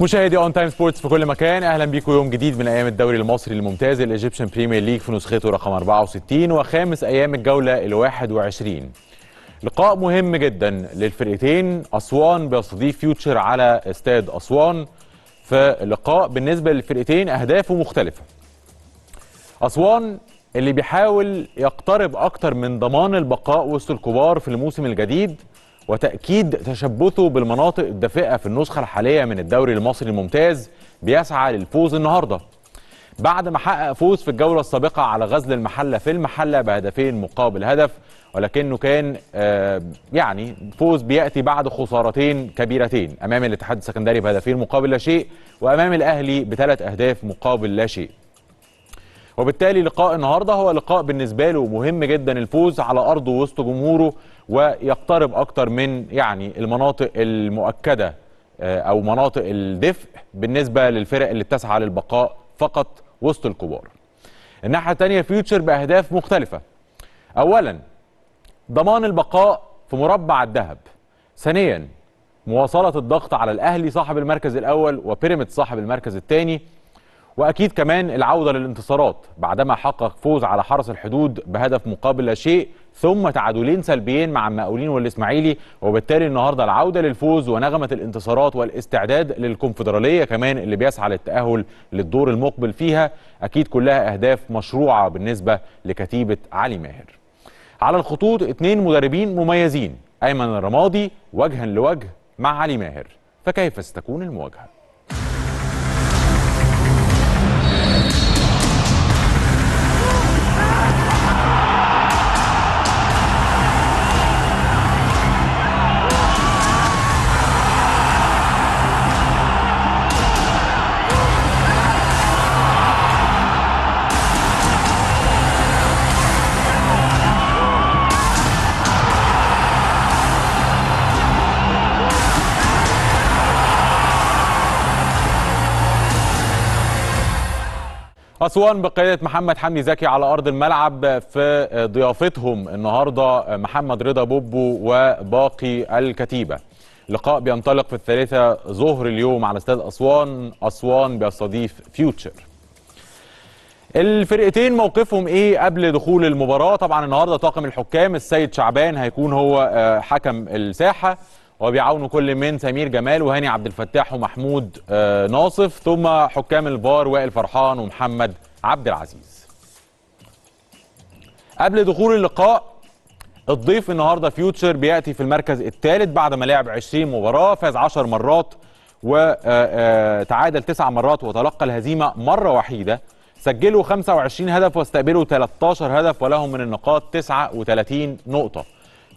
مشاهدي اون تايم سبورتس في كل مكان اهلا بيكم يوم جديد من ايام الدوري المصري الممتاز الايجيبشن بريمير ليج في نسخته رقم 64 وخامس ايام الجوله ال 21 لقاء مهم جدا للفرقتين اسوان بيستضيف فيوتشر على استاد اسوان فلقاء بالنسبه للفرقتين اهدافه مختلفه اسوان اللي بيحاول يقترب اكتر من ضمان البقاء وسط الكبار في الموسم الجديد وتأكيد تشبثه بالمناطق الدافئة في النسخة الحالية من الدوري المصري الممتاز بيسعى للفوز النهارده بعد ما حقق فوز في الجولة السابقة على غزل المحلة في المحلة بهدفين مقابل هدف ولكنه كان آه، يعني فوز بيأتي بعد خسارتين كبيرتين أمام الاتحاد السكندري بهدفين مقابل لا شيء وأمام الأهلي بثلاث أهداف مقابل لا شيء وبالتالي لقاء النهارده هو لقاء بالنسبه له مهم جدا الفوز على ارضه وسط جمهوره ويقترب اكتر من يعني المناطق المؤكده آه، او مناطق الدفء بالنسبه للفرق اللي بتسعى للبقاء فقط وسط الكبار. الناحيه الثانيه فيوتشر باهداف مختلفه. اولا ضمان البقاء في مربع الذهب. ثانيا مواصله الضغط على الاهلي صاحب المركز الاول وبيراميدز صاحب المركز الثاني واكيد كمان العوده للانتصارات بعدما حقق فوز على حرس الحدود بهدف مقابل لا شيء ثم تعادلين سلبيين مع المقاولين والاسماعيلي وبالتالي النهارده العوده للفوز ونغمه الانتصارات والاستعداد للكونفدراليه كمان اللي بيسعى للتاهل للدور المقبل فيها اكيد كلها اهداف مشروعه بالنسبه لكتيبه علي ماهر. على الخطوط اثنين مدربين مميزين ايمن الرمادي وجها لوجه مع علي ماهر فكيف ستكون المواجهه؟ أسوان بقيادة محمد حمدي زكي على أرض الملعب في ضيافتهم النهاردة محمد رضا بوبو وباقي الكتيبة لقاء بينطلق في الثالثة ظهر اليوم على استاد أسوان أسوان بيستضيف فيوتشر الفرقتين موقفهم ايه قبل دخول المباراة طبعا النهاردة طاقم الحكام السيد شعبان هيكون هو آه، حكم الساحة وبيعاونوا كل من سمير جمال وهاني عبد الفتاح ومحمود آه، ناصف ثم حكام البار وائل فرحان ومحمد عبد العزيز قبل دخول اللقاء الضيف النهارده فيوتشر بياتي في المركز الثالث بعد ما لعب 20 مباراه فاز 10 مرات وتعادل آه، آه، 9 مرات وتلقى الهزيمه مره وحيده سجلوا 25 هدف واستقبلوا 13 هدف ولهم من النقاط 39 نقطه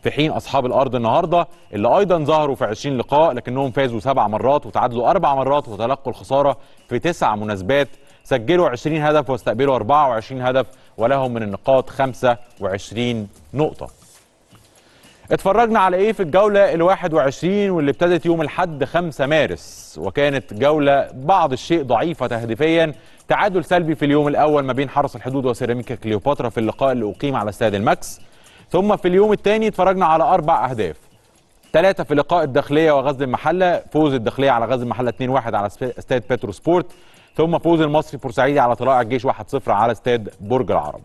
في حين اصحاب الارض النهارده اللي ايضا ظهروا في 20 لقاء لكنهم فازوا سبع مرات وتعادلوا اربع مرات وتلقوا الخساره في تسع مناسبات سجلوا 20 هدف واستقبلوا 24 هدف ولهم من النقاط 25 نقطه اتفرجنا على ايه في الجولة ال21 واللي ابتدت يوم الحد 5 مارس وكانت جولة بعض الشيء ضعيفة تهديفيا تعادل سلبي في اليوم الاول ما بين حرس الحدود وسيراميكا كليوباترا في اللقاء اللي اقيم على استاد الماكس ثم في اليوم الثاني اتفرجنا على أربع أهداف ثلاثة في لقاء الداخلية وغزل المحلة فوز الداخلية على غزل المحلة 2-1 على استاد بترو سبورت ثم فوز المصري بورسعيدي على طلائع الجيش 1-0 على استاد برج العرب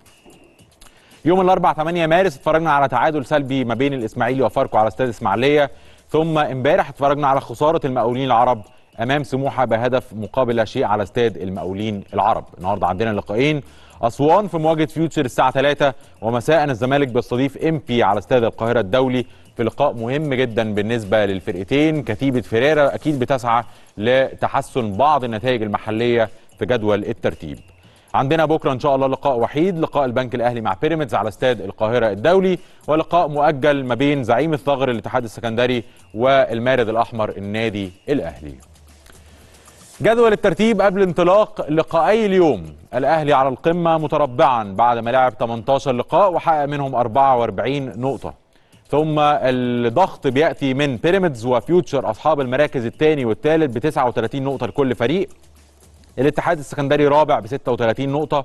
يوم الاربعاء 8 مارس اتفرجنا على تعادل سلبي ما بين الاسماعيلي وفاركو على استاد اسماعيليه ثم امبارح اتفرجنا على خساره المقاولين العرب امام سموحه بهدف مقابل لا شيء على استاد المقاولين العرب النهارده عندنا لقاءين أسوان في مواجهة فيوتشر الساعة 3 ومساء الزمالك بيستضيف إمبي على استاد القاهرة الدولي في لقاء مهم جدا بالنسبة للفرقتين كتيبة فيريرا أكيد بتسعى لتحسن بعض النتائج المحلية في جدول الترتيب عندنا بكره ان شاء الله لقاء وحيد لقاء البنك الاهلي مع بيراميدز على استاد القاهره الدولي ولقاء مؤجل ما بين زعيم الثغر الاتحاد السكندري والمارد الاحمر النادي الاهلي جدول الترتيب قبل انطلاق لقائي اليوم الأهلي على القمة متربعا بعد ما لعب 18 لقاء وحقق منهم 44 نقطة ثم الضغط بيأتي من بيراميدز وفيوتشر أصحاب المراكز الثاني والثالث ب 39 نقطة لكل فريق الاتحاد السكندري رابع ب 36 نقطة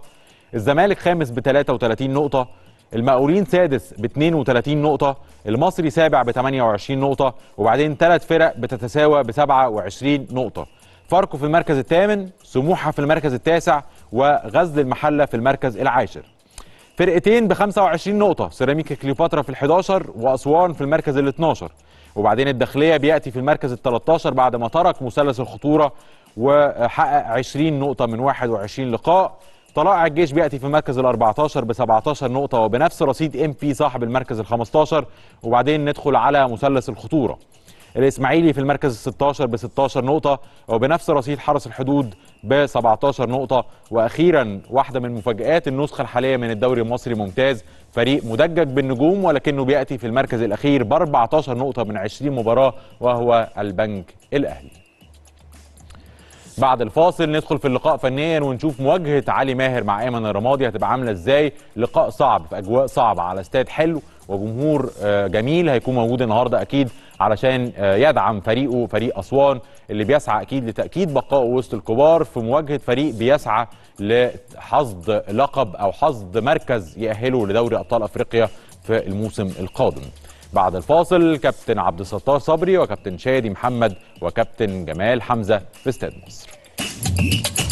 الزمالك خامس ب 33 نقطة المقاولين سادس ب 32 نقطة المصري سابع ب 28 نقطة وبعدين ثلاث فرق بتتساوى ب 27 نقطة فاركو في المركز الثامن سموحه في المركز التاسع وغزل المحله في المركز العاشر فرقتين ب 25 نقطه سيراميكا كليوباترا في ال11 واسوان في المركز ال12 وبعدين الداخليه بياتي في المركز ال13 بعد ما ترك مثلث الخطوره وحقق 20 نقطه من 21 لقاء طلائع الجيش بياتي في المركز ال14 ب 17 نقطه وبنفس رصيد ام بي صاحب المركز ال15 وبعدين ندخل على مثلث الخطوره الاسماعيلي في المركز ال 16 ب 16 نقطه وبنفس رصيد حرس الحدود ب 17 نقطه واخيرا واحده من مفاجات النسخه الحاليه من الدوري المصري ممتاز فريق مدجج بالنجوم ولكنه بياتي في المركز الاخير ب 14 نقطه من 20 مباراه وهو البنك الاهلي بعد الفاصل ندخل في اللقاء فنيا ونشوف مواجهه علي ماهر مع ايمن الرمادي هتبقى عامله ازاي لقاء صعب في اجواء صعبه على استاد حلو وجمهور آه، جميل هيكون موجود النهارده اكيد علشان آه، يدعم فريقه فريق أسوان اللي بيسعى أكيد لتأكيد بقائه وسط الكبار في مواجهة فريق بيسعى لحصد لقب أو حصد مركز يأهله لدوري أبطال أفريقيا في الموسم القادم بعد الفاصل كابتن عبد الستار صبري وكابتن شادي محمد وكابتن جمال حمزة في استاد مصر